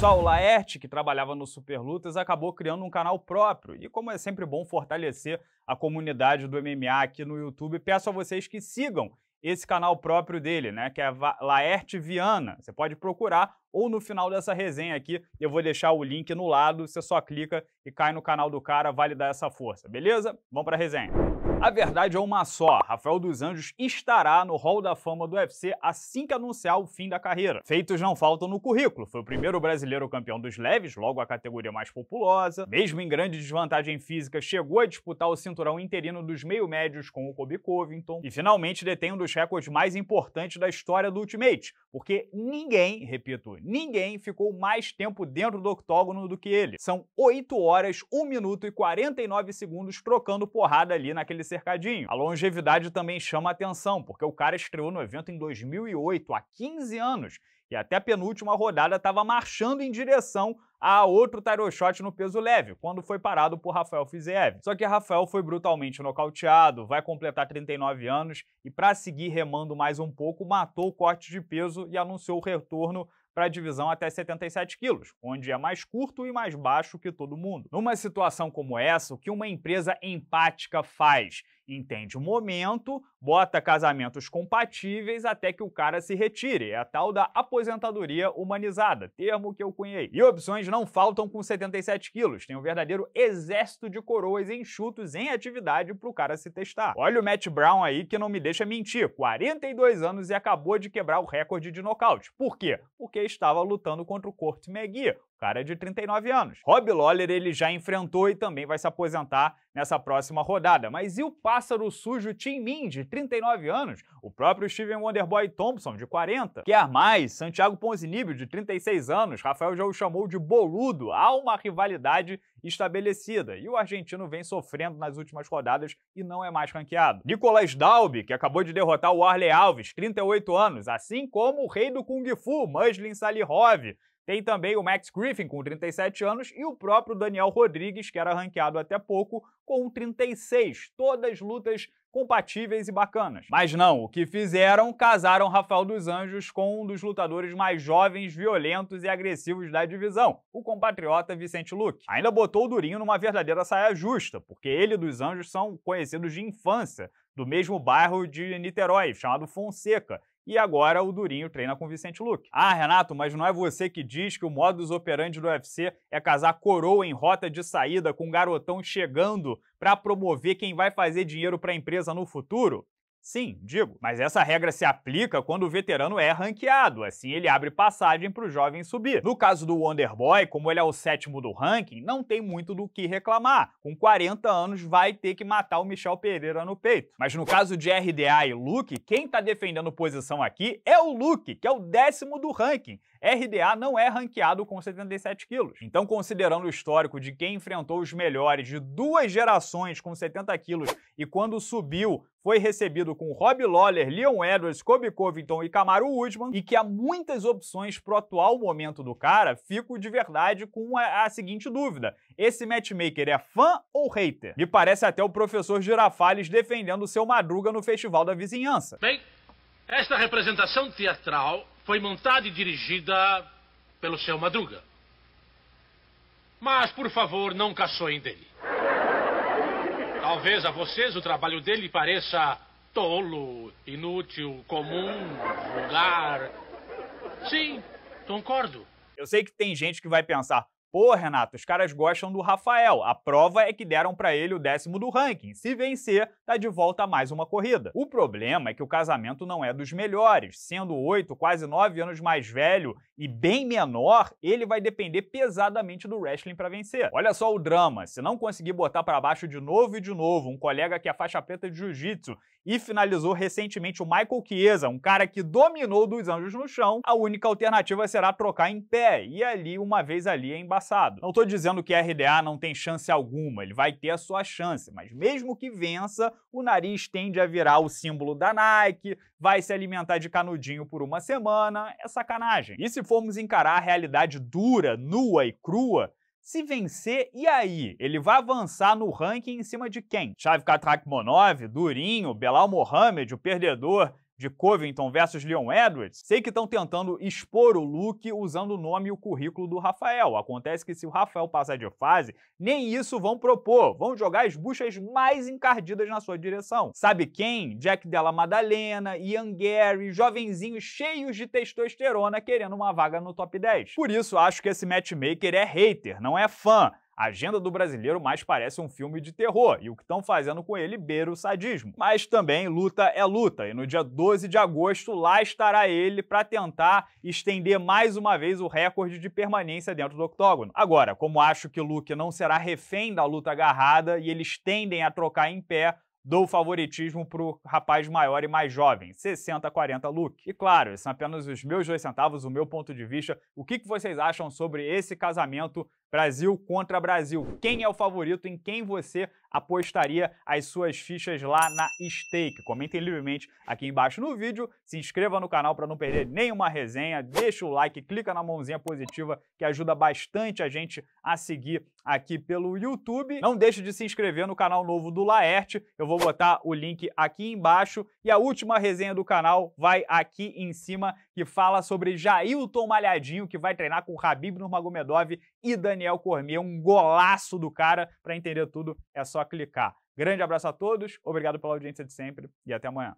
pessoal, o Laerte, que trabalhava no Superlutas, acabou criando um canal próprio. E como é sempre bom fortalecer a comunidade do MMA aqui no YouTube, peço a vocês que sigam esse canal próprio dele, né? Que é Laerte Viana. Você pode procurar ou no final dessa resenha aqui. Eu vou deixar o link no lado, você só clica e cai no canal do cara, vale dar essa força, beleza? Vamos para a resenha. A verdade é uma só, Rafael dos Anjos estará no Hall da Fama do UFC assim que anunciar o fim da carreira. Feitos não faltam no currículo, foi o primeiro brasileiro campeão dos leves, logo a categoria mais populosa, mesmo em grande desvantagem física, chegou a disputar o cinturão interino dos meio-médios com o Kobe Covington, e finalmente detém um dos recordes mais importantes da história do Ultimate, porque ninguém, repito, Ninguém ficou mais tempo dentro do octógono do que ele. São 8 horas, 1 minuto e 49 segundos trocando porrada ali naquele cercadinho. A longevidade também chama atenção, porque o cara estreou no evento em 2008, há 15 anos, e até a penúltima rodada estava marchando em direção a outro title shot no peso leve, quando foi parado por Rafael Fiziev. Só que Rafael foi brutalmente nocauteado, vai completar 39 anos e para seguir remando mais um pouco, matou o corte de peso e anunciou o retorno para a divisão até 77 quilos, onde é mais curto e mais baixo que todo mundo. Numa situação como essa, o que uma empresa empática faz? entende o momento, bota casamentos compatíveis até que o cara se retire. É a tal da aposentadoria humanizada, termo que eu cunhei. E opções não faltam com 77 quilos. Tem um verdadeiro exército de coroas enxutos em atividade pro cara se testar. Olha o Matt Brown aí que não me deixa mentir. 42 anos e acabou de quebrar o recorde de nocaute. Por quê? Porque estava lutando contra o Kurt McGee, cara é de 39 anos. Rob Lawler ele já enfrentou e também vai se aposentar nessa próxima rodada. Mas e o pássaro sujo Tim Min, de 39 anos? O próprio Steven Wonderboy Thompson, de 40? Quer mais? Santiago Ponzinibbio de 36 anos. Rafael já o chamou de boludo. Há uma rivalidade estabelecida. E o argentino vem sofrendo nas últimas rodadas e não é mais ranqueado. Nicolas Dalby, que acabou de derrotar o Arley Alves, 38 anos. Assim como o rei do Kung Fu, Muslin Salihov, tem também o Max Griffin, com 37 anos, e o próprio Daniel Rodrigues, que era ranqueado até pouco, com 36. Todas lutas compatíveis e bacanas. Mas não, o que fizeram, casaram Rafael dos Anjos com um dos lutadores mais jovens, violentos e agressivos da divisão, o compatriota Vicente Luque. Ainda botou o Durinho numa verdadeira saia justa, porque ele e dos Anjos são conhecidos de infância, do mesmo bairro de Niterói, chamado Fonseca, e agora o Durinho treina com o Vicente Luque. Ah, Renato, mas não é você que diz que o modus operandi do UFC é casar coroa em rota de saída com um garotão chegando para promover quem vai fazer dinheiro para a empresa no futuro? Sim, digo, mas essa regra se aplica quando o veterano é ranqueado, assim ele abre passagem para o jovem subir. No caso do Wonder Boy, como ele é o sétimo do ranking, não tem muito do que reclamar. Com 40 anos vai ter que matar o Michel Pereira no peito. Mas no caso de RDA e Luke, quem está defendendo posição aqui é o Luke, que é o décimo do ranking. RDA não é ranqueado com 77 quilos. Então, considerando o histórico de quem enfrentou os melhores de duas gerações com 70 quilos e quando subiu foi recebido com Rob Lawler, Leon Edwards, Kobe Covington e Camaro Usman e que há muitas opções pro atual momento do cara, fico de verdade com a, a seguinte dúvida. Esse matchmaker é fã ou hater? Me parece até o professor Girafales defendendo o seu Madruga no Festival da Vizinhança. Bem, esta representação teatral foi montada e dirigida pelo seu Madruga. Mas, por favor, não caçoem dele. Talvez a vocês o trabalho dele pareça tolo, inútil, comum, vulgar. Sim, concordo. Eu sei que tem gente que vai pensar, Pô, Renato, os caras gostam do Rafael. A prova é que deram para ele o décimo do ranking. Se vencer, tá de volta a mais uma corrida. O problema é que o casamento não é dos melhores. Sendo oito, quase nove anos mais velho e bem menor, ele vai depender pesadamente do wrestling para vencer. Olha só o drama. Se não conseguir botar para baixo de novo e de novo um colega que é faixa preta de jiu-jitsu e finalizou recentemente o Michael Chiesa, um cara que dominou dos anjos no chão, a única alternativa será trocar em pé, e ali, uma vez ali, é embaçado. Não tô dizendo que RDA não tem chance alguma, ele vai ter a sua chance, mas mesmo que vença, o nariz tende a virar o símbolo da Nike, vai se alimentar de canudinho por uma semana, é sacanagem. E se formos encarar a realidade dura, nua e crua, se vencer, e aí? Ele vai avançar no ranking em cima de quem? Chave Monov, Durinho, Belal Mohamed, o perdedor de Covington versus Leon Edwards, sei que estão tentando expor o Luke usando o nome e o currículo do Rafael. Acontece que se o Rafael passar de fase, nem isso vão propor, vão jogar as buchas mais encardidas na sua direção. Sabe quem? Jack Della Madalena, Ian Gary, jovenzinhos cheios de testosterona querendo uma vaga no top 10. Por isso acho que esse matchmaker é hater, não é fã a Agenda do Brasileiro mais parece um filme de terror, e o que estão fazendo com ele beira o sadismo. Mas também luta é luta, e no dia 12 de agosto lá estará ele para tentar estender mais uma vez o recorde de permanência dentro do octógono. Agora, como acho que Luke não será refém da luta agarrada e eles tendem a trocar em pé, dou favoritismo para o rapaz maior e mais jovem, 60-40 Luke. E claro, esses são apenas os meus dois centavos, o meu ponto de vista. O que vocês acham sobre esse casamento Brasil contra Brasil. Quem é o favorito? Em quem você apostaria as suas fichas lá na stake? Comentem livremente aqui embaixo no vídeo, se inscreva no canal para não perder nenhuma resenha, deixa o like, clica na mãozinha positiva que ajuda bastante a gente a seguir aqui pelo YouTube. Não deixe de se inscrever no canal novo do Laerte, eu vou botar o link aqui embaixo e a última resenha do canal vai aqui em cima que fala sobre Jailton Malhadinho que vai treinar com Rabib Nurmagomedov e Daniel Daniel Cormier, um golaço do cara. Para entender tudo, é só clicar. Grande abraço a todos, obrigado pela audiência de sempre e até amanhã.